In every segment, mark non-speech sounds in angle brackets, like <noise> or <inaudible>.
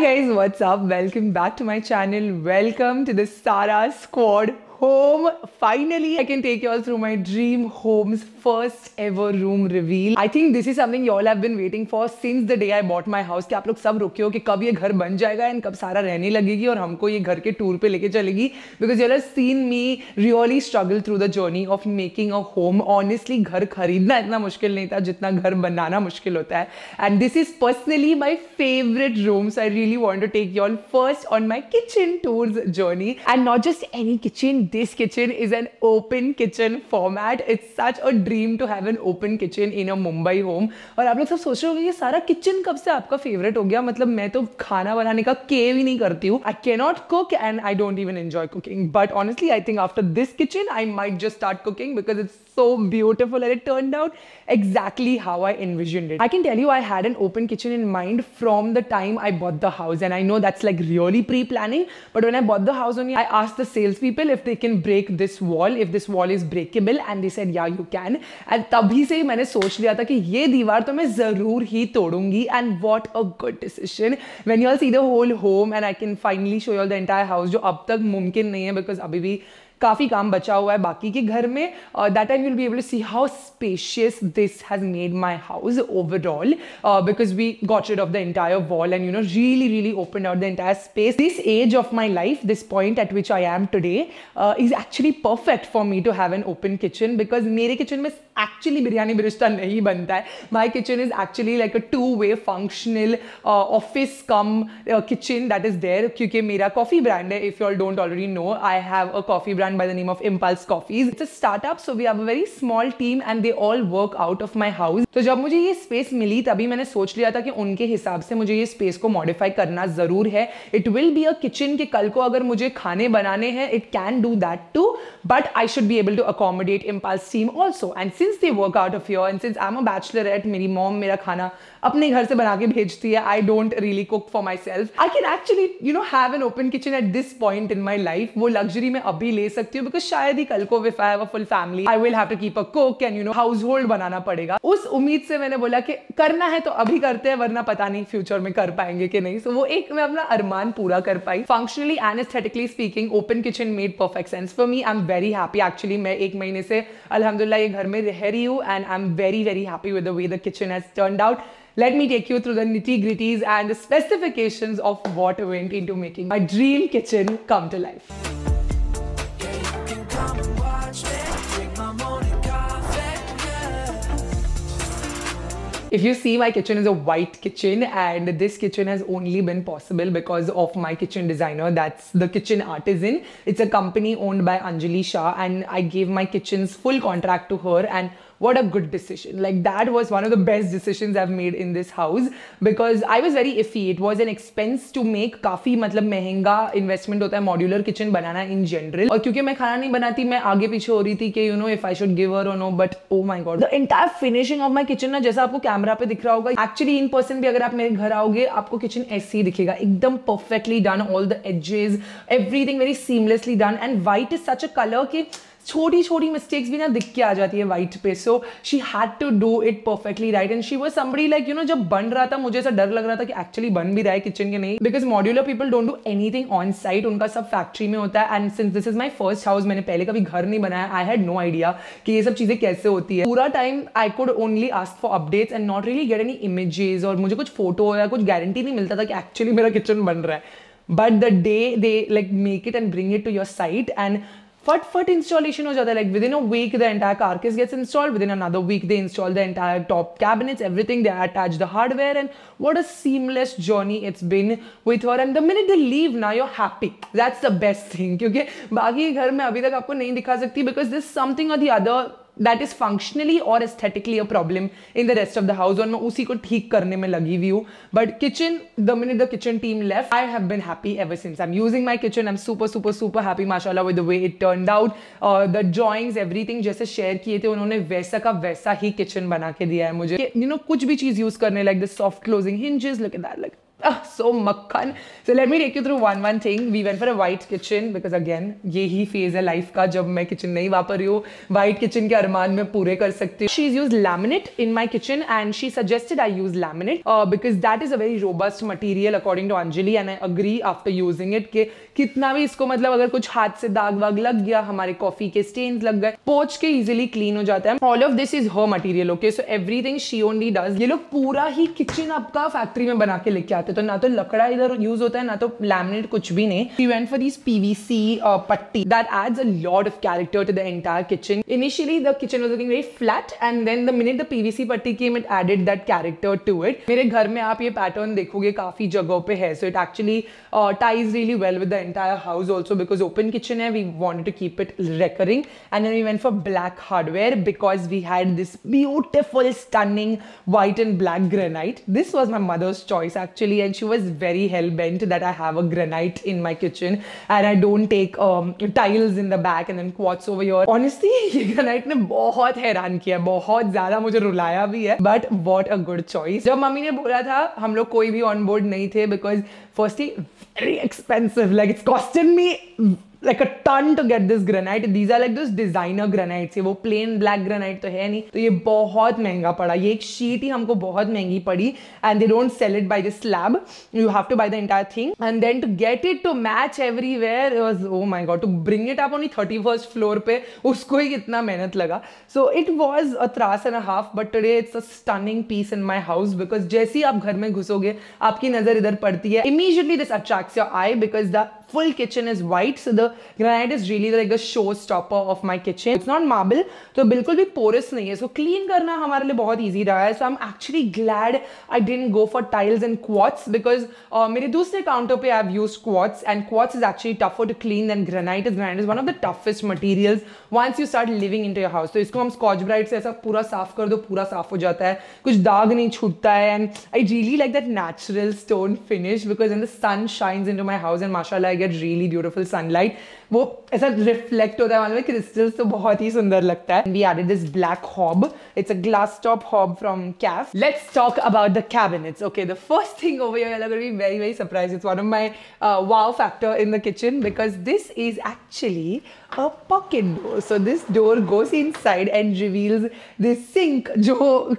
Hi guys, what's up? Welcome back to my channel. Welcome to the Sara Squad home. Finally, I can take y'all through my dream home's first ever room reveal. I think this is something y'all have been waiting for since the day I bought my house. कि आप लोग सब रुके हो कि कब ये घर बन जाएगा एंड कब सारा रहने लगेगी और हमको ये घर के टूर पे लेके चलेगी because you'll have seen me really struggle through the journey of making a home honestly घर खरीदना इतना मुश्किल नहीं था जितना घर बनाना मुश्किल होता है and this is personally my favourite rooms I really want to take your first on my kitchen tours journey and not just any kitchen this kitchen is an open kitchen format. It's such a dream to have an open kitchen in a Mumbai home. और आप लोग सब सोच रहे होंगे ये सारा kitchen कब से आपका फेवरेट हो गया मतलब मैं तो खाना बनाने का केव ही नहीं करती हूँ I cannot cook and I don't even enjoy cooking but honestly I think after this kitchen I might just start cooking because it's so beautiful and it turned out exactly how I envisioned it. I can tell you I had an open kitchen in mind from the time I bought the house and I know that's like really pre-planning but when I bought the house only I asked the salespeople if they can break this wall if this wall is breakable and they said yeah you can and तभी से maine soch liya tha ki ye deewar to main zarur hi todungi and what a good decision when you all see the whole home and I can finally show you all the entire house jo ab tak mumkin nahi hai because abhi bhi काफ़ी काम बचा हुआ है बाकी के घर में that time will be able to see how spacious this has made my house overall because we got rid of the entire wall and you know really really open out the entire space this age of my life this point at which I am today is actually perfect for me to have an open kitchen because मेरे kitchen में actually biryani बिरिश्ता नहीं बनता है my kitchen is actually like a two way functional office cum kitchen that is there क्योंकि मेरा coffee brand है if you all don't already know I have a coffee brand brand by the name of Impulse Coffees. It's a startup, so we have a very small team and they all work out of my house. तो जब मुझे ये space मिली तभी मैंने सोच लिया था कि उनके हिसाब से मुझे ये स्पेस को मॉडिफाई करना ज़रूर है it will be a kitchen के कल को अगर मुझे खाने बनाने हैं it can do that too but I should be able to accommodate impulse team also and since they work out of your and since I am a bachelor at मेरी mom मेरा खाना अपने घर से बना के भेजती है I don't really cook for myself I can actually you know have an open kitchen at this point in my life वो लग्जरी मैं अभी ले सकती हूँ बिकॉज शायद ही कल को with I full family I will have to keep a cook and you know household बनाना पड़ेगा उस उम्मीद से मैंने बोला कि करना है तो अभी करते हैं वरना पता नहीं फ्यूचर में कर पाएंगे कि नहीं सो so, वो एक मैं अपना अरमान पूरा कर पाई functionally and aesthetically speaking open kitchen made perfect sense for me I am very happy actually मैं एक महीने से अलहमदुल्ला ये घर में रह रही हूँ and I am very very happy with the way the kitchen has turn out let me take you through the nitty gritties and the specifications of what went into making my dream kitchen come to life. If you see my kitchen is a white kitchen and this kitchen has only been possible because of my kitchen designer that's the kitchen artisan. It's a company owned by Anjali Shah and I gave my kitchen's full contract to her and what a good decision. Like that was one of the best decisions I've made in this house because I was very iffy. It was an expense to make काफी मतलब महंगा investment होता है modular kitchen बनाना in general और क्योंकि मैं खाना नहीं बनाती मैं आगे पीछे हो रही थी कि you know if I should give और no but oh my god the entire finishing of my kitchen ना जैसा आपको कैमरा पे दिख रहा होगा एक्चुअली इन पर्सन भी अगर आप मेरे घर आओगे आपको किचन ऐसे ही दिखेगा एकदम perfectly done all the edges everything very seamlessly done and white is such a colour कि छोटी छोटी मिस्टेक्स भी ना दिख के आ जाती है वाइट पे so she had to do it perfectly right and she was somebody like you know जब बन रहा था मुझे ऐसा डर लग रहा था कि एक्चुअली बन भी रहा है किचन के नहीं because modular people don't do anything on site उनका सब फैक्ट्री में होता है and since this is my first house मैंने पहले कभी घर नहीं बनाया आई हैड नो आइडिया कि ये सब चीजें कैसे होती है पूरा time I could only ask for updates and not really get any images और मुझे कुछ फोटो या कुछ गारंटी नहीं मिलता था कि एक्चुअली मेरा किचन बन रहा है but the day they like make it and bring it to your site and फटफट इंस्टॉलेशन हो जाता है like within a week the entire carcass gets installed within another week they install the entire top cabinets everything they attach the hardware and what a seamless journey it's been with her and the minute they leave ना your happy that's the best thing क्योंकि बाकी घर में अभी तक आपको नहीं दिखा सकती बिकॉज दिस समथिंग और the other that is functionally और aesthetically a problem in the rest of the house और मैं उसी को ठीक करने में लगी हुई हूँ but kitchen the minute the kitchen team left I have been happy ever since I am using my kitchen I am super super super happy माशाला with the way it turn out the drawings everything जैसे share किए थे उन्होंने वैसा का वैसा ही kitchen बना के दिया है मुझे यू नो you know, कुछ भी चीज यूज करने like the soft closing hinges look at that look <laughs> ah, so makhan. So let me take you through one one thing. We went for a white kitchen because again ये ही phase है life का जब मैं kitchen नहीं वापर रही हूँ white kitchen के अरमान में पूरे कर सकती हूँ she use laminate in my kitchen and she suggested I use laminate because that is a very robust material according to Anjali and I agree after using it के कितना भी इसको मतलब अगर कुछ हाथ से दाग वाग लग गया हमारे कॉफी के स्टेन लग गए पोच के इजिली क्लीन हो जाता है all of this is her material okay so thing she only does ये लोग पूरा ही किचन आपका फैक्ट्री में बना के लेके आते तो ना तो लकड़ा इधर यूज होता है ना तो लैमिनेट कुछ भी नहीं we went for this PVC पट्टी that adds a lot of character to the entire kitchen initially the kitchen was looking very flat and then the minute the PVC पट्टी came it added that character to it मेरे घर में आप ये pattern देखोगे काफी जगहों पे है so it actually ties really well with the entire house also because open kitchen है we want to keep it recurring and then we went for black hardware because we had this beautiful stunning white and black granite this was my mother's choice actually and she was very hell bent that I have a granite in my kitchen and I don't take um, tiles in the back and then quartz over here. Honestly, <laughs> ये granite ने बहुत हैरान किया बहुत ज्यादा मुझे रुलाया भी है but what a good choice जब मम्मी ने बोला था हम लोग कोई भी ऑन बोर्ड नहीं थे because firstly very expensive like it's costed me like a ton to get this granite these are like this designer granite से वो प्लेन ब्लैक ग्रेनाइट तो है नहीं तो ये बहुत महंगा पड़ा ये एक शीट ही हमको बहुत महंगी पड़ी and they don't sell it by the slab you have to buy the entire thing and then to get it to match everywhere oh my god to bring it up only thirty first floor पे उसको ही इतना मेहनत लगा so it was a त्रास and half but today it's a stunning piece in my house because जैसे ही आप घर में घुसोगे आपकी नजर इधर पड़ती है immediately this attract your eye because the full kitchen is white so the granite is really like the showstopper of my kitchen it's not marble तो बिल्कुल भी पोरस नहीं है सो so, क्लीन करना हमारे लिए बहुत ईजी रहा है so I am actually glad I didn't go for tiles and quartz because मेरे दूसरे काउंटर पे I have use quartz and quartz is actually tougher to clean and granite is granite is one of the toughest material once you start living in to your house तो इसको हम Scotch Brite से ऐसा पूरा साफ कर दो पूरा साफ हो जाता है कुछ दाग नहीं छूटता है and I really like that natural stone finish because in the sun shine into my house and माशाला get really beautiful sunlight वो ऐसा रिफ्लेक्ट होता है मालूम है क्रिस्टल्स तो बहुत ही सुंदर लगता है we added this black hob it's a glass top hob from Kaff let's talk about the cabinets okay the first thing over your lug be very very surprise it's one of my wow factor in the kitchen because this is actually a pocket door. So this door goes inside and reveals this sink जो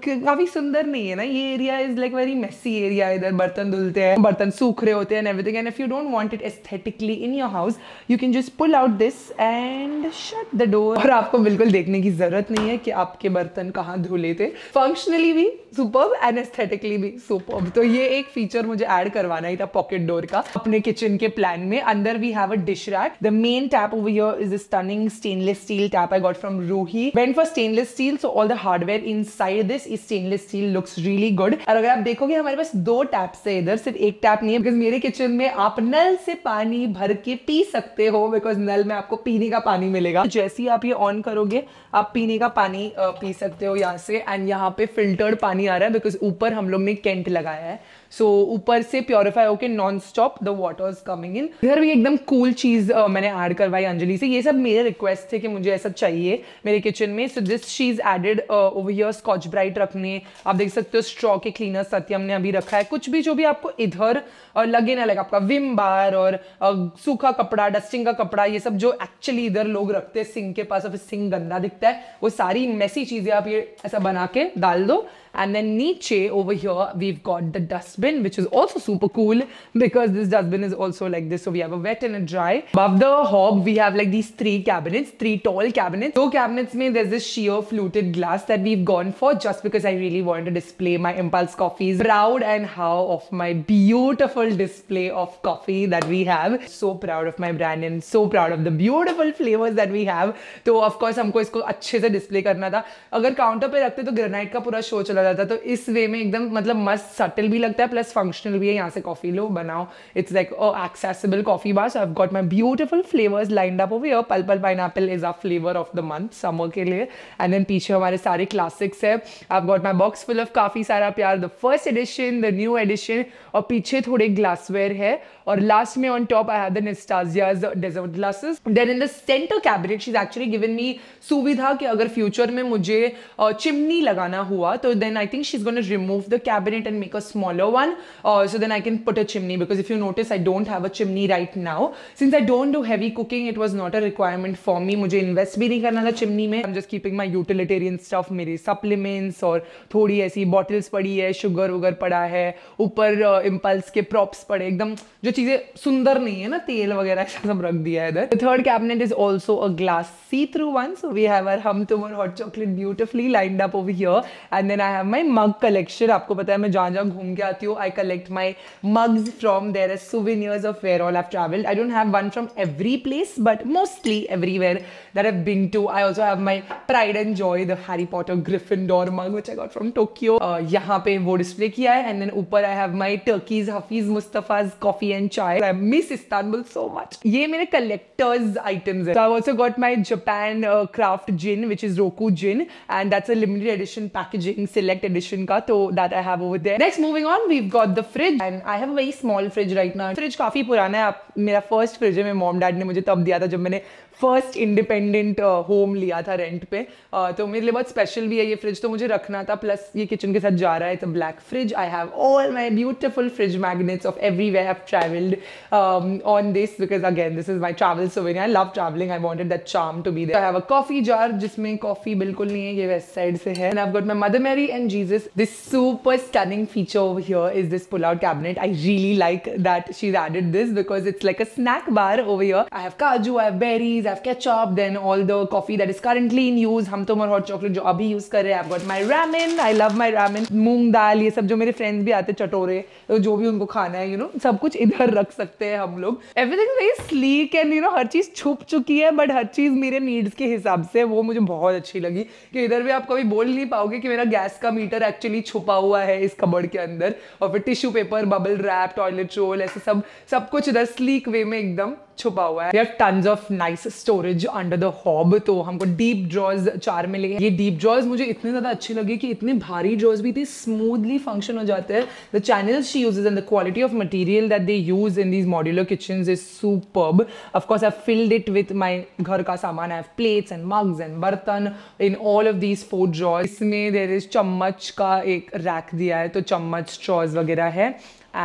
काफी सुंदर नहीं है ना ये area is like very messy area इधर बर्तन धुलते हैं बर्तन सूख रहे होते हैं everything and if you don't want it aesthetically in your house you can just pull out this and shut the door और आपको बिल्कुल देखने की ज़रूरत नहीं है कि आपके बर्तन कहाँ धुले थे फंक्शनली भी सुपर एंड एस्थेटिकली भी सुपर तो ये एक फीचर मुझे ऐड करवाना ही था पॉकेट डोर का अपने किचन के प्लान में अंदर we have a dish rack the main tap over your is stunning stainless steel tap I got from Ruhi went for stainless steel so all the hardware inside this is stainless steel looks really good और अगर आप देखोगे हमारे पास दो taps है इधर सिर्फ एक टैप नहीं है बिकॉज मेरे किचन में आप नल से पानी भर के पी सकते हो बिकॉज बिकॉज नल में आपको पीने का पानी मिलेगा जैसे ही आप ये ऑन करोगे आप पीने का पानी पी सकते हो यहाँ से एंड यहाँ पे फिल्टर्ड पानी आ रहा है बिकॉज ऊपर हम लोग ने कैंट लगाया है सो so, ऊपर से प्योरीफाई होकर non stop the water coming in इधर भी एकदम कूल चीज़ uh, मैंने ऐड करवाई अंजलि से ये सब मेरे रिक्वेस्ट थे कि मुझे ऐसा चाहिए मेरे किचन में सो दिस चीज added over here Scotch Brite रखने आप देख सकते हो स्ट्रॉ के क्लीनर सत्यम ने अभी रखा है कुछ भी जो भी आपको इधर uh, लगे ना लगे आपका विम बार और uh, सूखा कपड़ा डस्टिंग का कपड़ा ये सब जो एक्चुअली इधर लोग रखते हैं सिंह के पास और फिर गंदा दिखता है वो सारी मैसी चीज़ें आप ये ऐसा बना के डाल दो And then Nietzsche over here, we've got the dustbin, which is also super cool because this dustbin is also like this. So we have a wet and a dry. Above the hob, we have like these three cabinets, three tall cabinets. So cabinets mean there's this sheer fluted glass that we've gone for just because I really wanted to display my impulse coffees. Proud and how of my beautiful display of coffee that we have. So proud of my brand and so proud of the beautiful flavors that we have. So of course I'm going to display करना था अगर चला जाता है तो इस वे में एकदम मतलब मस्त सटल भी लगता है प्लस फंक्शनल भी है यहाँ से कॉफ़ी लो बनाओ it's like a accessible coffee bar so I got my beautiful flavours lined up over पल पल pineapple is a flavour of the month summer के लिए एंड देन पीछे हमारे सारे क्लासिक्स है I got my box full of काफ़ी सारा प्यार the first edition the new edition और पीछे थोड़े ग्लासवेयर है और लास्ट में ऑन टॉप आई है the dessert glasses then in the centre cabinet she actually given me सुविधा कि अगर फ्यूचर में मुझे चिमनी लगाना हुआ तो then I think she is remove the cabinet and make a smaller one so then I can put a chimney because if you notice I don't have a chimney right now since I don't do heavy cooking it was not a requirement for me मुझे invest भी नहीं करना था chimney में I am just keeping my utilitarian stuff मेरे supplements और थोड़ी ऐसी बॉटल्स पड़ी है शुगर उगर पड़ा है ऊपर इम्पल्स के प्रॉप्स पड़े एकदम जो चीजें सुंदर नहीं है ना तेल वगैरह सब रख दिया है इधर third cabinet is also a glass see through one so we have our हम टूमर hot chocolate beautifully lined up over here and then I have my mug collection आपको पता है मैं जहाँ जहाँ घूम के आती हूँ I collect my mugs from there as souvenirs of where all have travelled I don't have one from every place but mostly everywhere there have been to I also have my pride and joy the Harry Potter Gryffindor mug which I got from Tokyo यहाँ पे वो display किया है and then ऊपर I have my Turkey's Hafiz Mustafa's coffee and child. I miss Istanbul so much. ये मेरे collector's items हैं. So I've also got my Japan uh, craft gin, which is Roku gin, and that's a limited edition packaging, select edition का, So that I have over there. Next, moving on, we've got the fridge, and I have a very small fridge right now. Fridge काफी पुराना है. मेरा first fridge है. मेरे mom dad ने मुझे तब दिया था जब मैंने फर्स्ट इंडिपेंडेंट होम लिया था रेंट पे uh, तो मेरे लिए बहुत स्पेशल भी है ये फ्रिज तो मुझे रखना था प्लस ये किचन के साथ जा रहा है it's black fridge I have all my beautiful fridge magnets of every way traveled um, on this because again, this is my travel souvenir. I love traveling. I wanted that charm to be there. I have a coffee jar जिसमें coffee बिल्कुल नहीं है ये west side And I've got my Mother Mary and Jesus. This super stunning feature over here is this pull-out cabinet. I really like that she's added this because it's like a snack bar over here. I have kaju, I have berries, I have ketchup, then all the coffee that is currently in use. Ham और hot chocolate जो अभी use कर I've got my ramen. I love my ramen. Moong dal. ये सब जो मेरे friends भी आते चटोरे जो भी उनको खाना है you know sab kuch कर रख सकते हैं हम लोग everything very sleek and you know हर चीज़ छुप चुकी है बट हर चीज़ मेरे नीड्स के हिसाब से वो मुझे बहुत अच्छी लगी कि इधर भी आप कभी बोल नहीं पाओगे कि मेरा गैस का मीटर एक्चुअली छुपा हुआ है इस कबड़ के अंदर और फिर tissue paper bubble wrap toilet roll ऐसे सब सब कुछ इधर स्लीक वे में एकदम छुपा हुआ है tons of nice storage under the hob तो हमको डीप ड्रॉज चार मिले ये डीप ड्रॉज मुझे इतने ज्यादा अच्छे लगे कि इतने भारी ड्रॉज भी थे स्मूथली फंक्शन हो जाते हैं the channel she uses and the quality of material that they use in these modular kitchen is superb of course I filled it with my घर का सामान I plates and mugs and बर्तन in all of these four drawers इसमें there is चम्मच का एक rack दिया है तो चम्मच ड्रॉज वगैरह है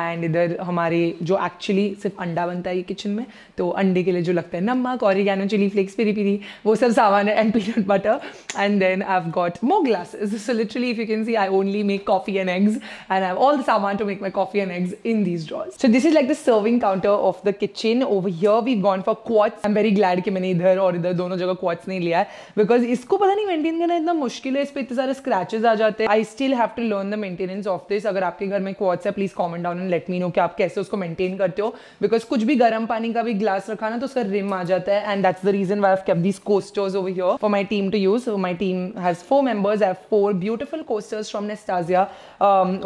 एंड इधर हमारे जो एक्चुअली सिर्फ अंडा बनता है ये किचन में तो अंडे के लिए जो लगता है नमक और oregano chilli flakes peri peri वो सब सामान है and peanut butter and then I have got more glasses so literally if you can see I only make coffee and eggs and I have all the सामान to make my coffee and eggs in these drawers so this is like the serving counter of the kitchen over here we gone for quartz I am very glad कि मैंने इधर और इधर दोनों जगह quotes नहीं लिया है बिकॉज इसको पता नहीं मेंटेन करना इतना मुश्किल है इस पर इतने सारे स्क्रैचेस आ जाते हैं I still have to learn the maintenance of this अगर आपके घर में क्वाट्स है please comment down and let me know कि आप कैसे उसको मेंटेन करते हो बिकॉज कुछ भी गर्म पानी का भी ग्लास रखा ना तो उसका रिम आ जाता है and that's the reason why have these coasters over here for my team to use my team has four members have four beautiful coasters from Nestasia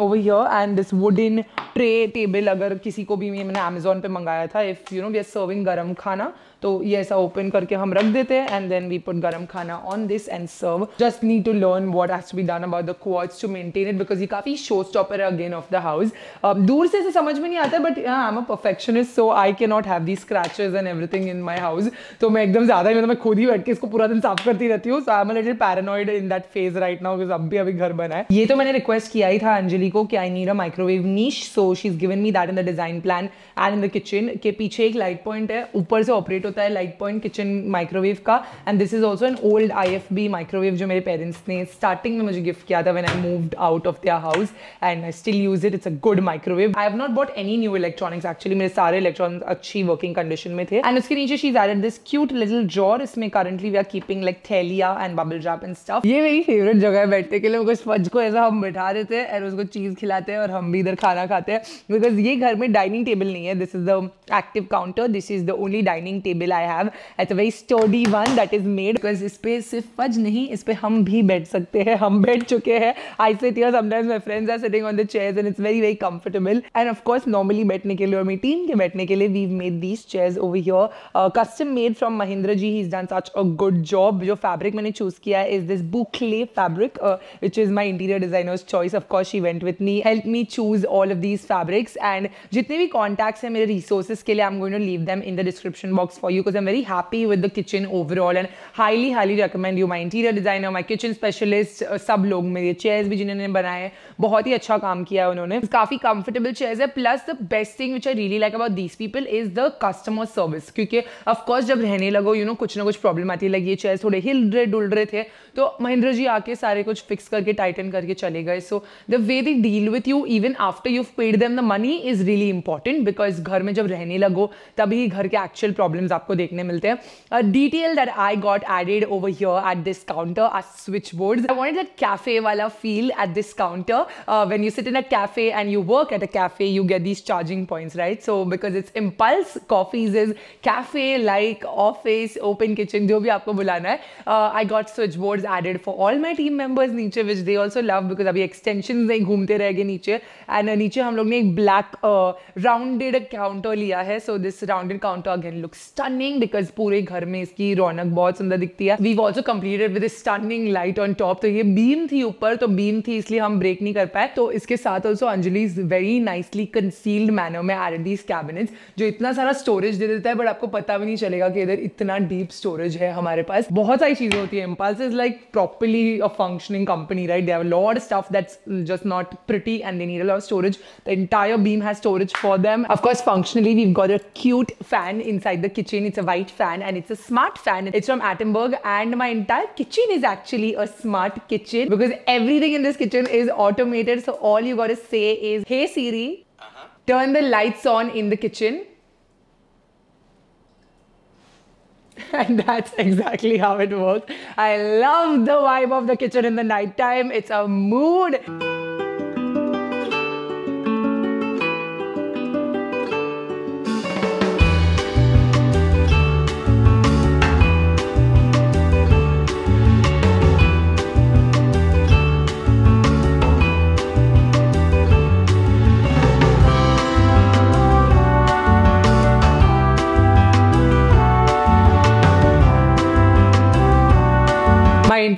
over here and this wood in tray table अगर किसी को भी मैंने Amazon पे मंगाया था if you know we are serving गर्म खाना तो ये ऐसा ओपन करके हम रख देते हैं एंड देन वी पुट गरम खाना on this and serve just need to learn what has be done about the quartz to maintain it because ये काफ़ी शो स्टॉपर है अगेन ऑफ द हाउस दूर से ऐसे समझ में नहीं आता but I am a perfectionist so I के not have the scratches and everything in my house तो मैं एकदम ज़्यादा ही मतलब मैं खुद ही बैठ के इसको पूरा दिन साफ करती रहती हूँ so I am little paranoid in that phase right now because अब भी अभी घर बना है ये तो मैंने रिक्वेस्ट किया ही था अंजलि को कि I need a microwave niche so she is given me that in the design plan and in the kitchen के पीछे एक लाइट पॉइंट है ऊपर से ऑपरेट होता है लाइट पॉइंट किचन माइक्रोवेव का and this is also an old IFB microwave जो मेरे पेरेंट्स ने स्टार्टिंग में मुझे गिफ्ट किया था when I move out of their house and I still use it it's a good microwave I have not bought any new electronics actually मेरे सारे electronics अच्छी वर्किंग कंडीशन में थे एंड उसके नीचे she's are this cute little jar इसमें currently we are keeping like थैलिया and bubble wrap and stuff ये मेरी फेवरेट जगह है बैठने के लिए उस फज को ऐसा हम बैठा देते हैं एंड उसको चीज़ खिलाते हैं और हम भी इधर खाना खाते हैं बिकॉज ये घर में डाइनिंग टेबल नहीं है this is the active counter this is the only dining table table I have at a very sturdy one that is made because इस पर सिर्फ फज नहीं इस पर हम भी बैठ सकते हैं हम बैठ चुके हैं I say here sometimes my friends are sitting on the chairs and it's very very comfortable and of course normally बैठने के लिए और मेरी टीम के बैठने के लिए we made these chairs over your custom made from Mahindra ji he is done such a good job जो फैब्रिक मैंने चूज किया है is this boucle fabric which is my interior designer's choice of course she went with me help me choose all of these fabrics and जितने भी contacts हैं मेरे resources के लिए I am going to leave them in the description box for for you because I'm very happy with the kitchen overall and highly, highly recommend you. My interior designer, my kitchen specialist, सब लोग मेरे chairs भी जिन्होंने बनाए हैं बहुत ही अच्छा काम किया है उन्होंने काफ़ी comfortable chairs है plus the best thing which I really like about these people is the customer service क्योंकि of course जब रहने लगो यू you नो know, कुछ ना कुछ प्रॉब्लम आती है like ये chairs थोड़े हिल रहे डुल रहे थे तो महेंद्र जी आके सारे कुछ फिक्स करके टाइटन करके चले गए so the way they deal with you even after you paid them the money is really important because घर में जब रहने लगो तभी घर के एक्चुअल प्रॉब्लम्स आपको देखने मिलते हैं detail that I got added over here at this counter are switch board I want that cafe वाला feel at this counter when you sit in a cafe and you work at a cafe you get these charging points right so because it's Impulse coffees is cafe like office open kitchen जो भी आपको बुलाना है I got switch board added for all my team members नीचे which they also love because अभी extension नहीं घूमते रह गए नीचे एंड नीचे हम लोग ने एक ब्लैक राउंडेड काउंटर लिया है so this rounded counter again look stun stunning because पूरे घर में इसकी रौनक बहुत सुंदर दिखती है we also completed with stunning light on top तो ये बीम थी ऊपर तो बीम थी इसलिए हम ब्रेक नहीं कर पाए तो इसके साथ also Anjali is very nicely concealed manner में आर डीज कैबिनेट जो इतना सारा स्टोरेज दे देता है बट आपको पता भी नहीं चलेगा कि इधर इतना डीप स्टोरेज है हमारे पास बहुत सारी चीजें होती है impulse is like properly a functioning company right they lord lot stuff that's just not pretty and they need a storage the entire beam has storage for them of course functionally we got a cute fan inside the kitchen It's a white fan and it's a smart fan. It's from Attenberg and my entire kitchen is actually a smart kitchen because everything in this kitchen is automated. So all you gotta say is, hey Siri, uh -huh. turn the lights on in the kitchen. <laughs> and that's exactly how it works. I love the vibe of the kitchen in the nighttime. It's a mood.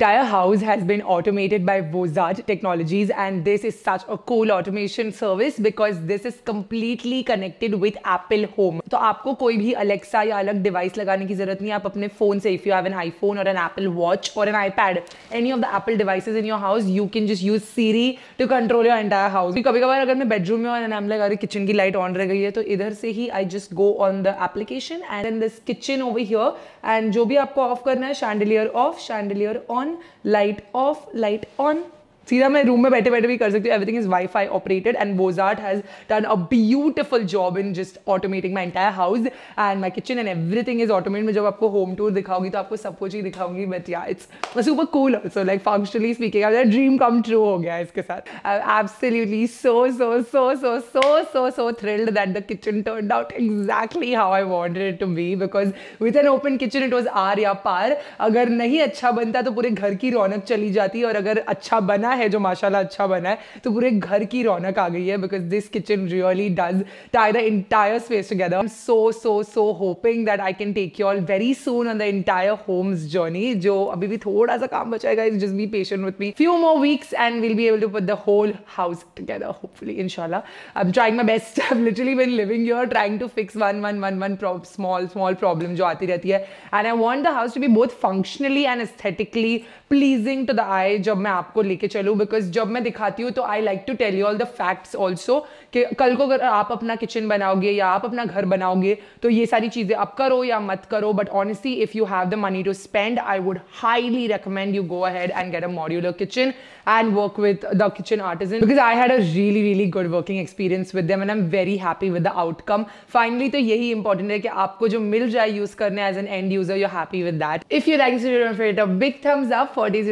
entire house has been automated by Vozart Technologies and this is such a cool automation service because this is completely connected with Apple Home. तो आपको कोई भी Alexa या अलग device लगाने की जरूरत नहीं आप अपने फोन से if you have an iPhone और एन एप्पल वॉच और an iPad any of the Apple devices in your house you can just use Siri to control your entire house कभी कभार अगर मैं बेडरूम में और एम लगा रही किचन की लाइट ऑन रह गई है तो इधर से ही I just go on the application and this kitchen over here and जो भी आपको ऑफ करना है chandelier off chandelier on light off light on सीधा मैं रूम में बैठे बैठे भी कर सकती हूँ everything is wifi operated and Bozart has done a beautiful job in just automating my entire house and my kitchen and everything is automate में जब आपको होम टूर दिखाऊंगी तो आपको सब कुछ ही दिखाऊंगी but yeah it's super cool so like functionally speaking dream come true हो गया इसके साथ absolutely so so so so so so so thrilled that the kitchen turn out exactly how I want it to be because with an open kitchen it was आर या पार अगर नहीं अच्छा बनता तो पूरे घर की रौनक चली जाती और अगर अच्छा बना बना है जो माशाल्लाह अच्छा बना है तो पूरे घर की रौनक आ गई है because this kitchen really does tie the entire space together I am so so so hoping that I can take you all very soon on the entire homes journey जो अभी भी थोड़ा सा काम बचाएगा is just be patient with me few more weeks and will be able to put the whole house together hopefully इनशाला I am trying my best I am literally been living you're trying to fix one one one one small small problem जो आती रहती है and I want the house to be both functionally and aesthetically pleasing to the eye जब मैं आपको लेके चल चलूँ बिकॉज जब मैं दिखाती हूँ तो I like to tell you all the facts also कि कल को अगर आप अपना किचन बनाओगे या आप अपना घर बनाओगे तो ये सारी चीज़ें आप करो या मत करो but honestly if you have the money to spend I would highly recommend you go ahead and get a modular kitchen and work with the kitchen artisan because I had a really really good working experience with them and am very happy with the outcome finally तो यही important है कि आपको जो मिल जाए use करने as an end user you happy with that if you like a big thumbs up for days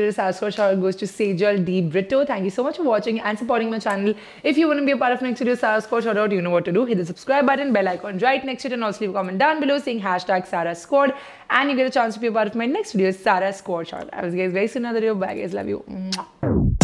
goes to Sejal D. Brito. Thank you so much for watching and supporting my channel. If you want to be a part of next video, video Sarah Squad out, you know what to do. Hit the subscribe button, bell icon right next to it and also leave a comment down below saying hashtag Sarah Squad and you get a chance to be a part of my next video Sarah Squad out. I will see you guys very soon another video. Bye guys, love you. Mwah.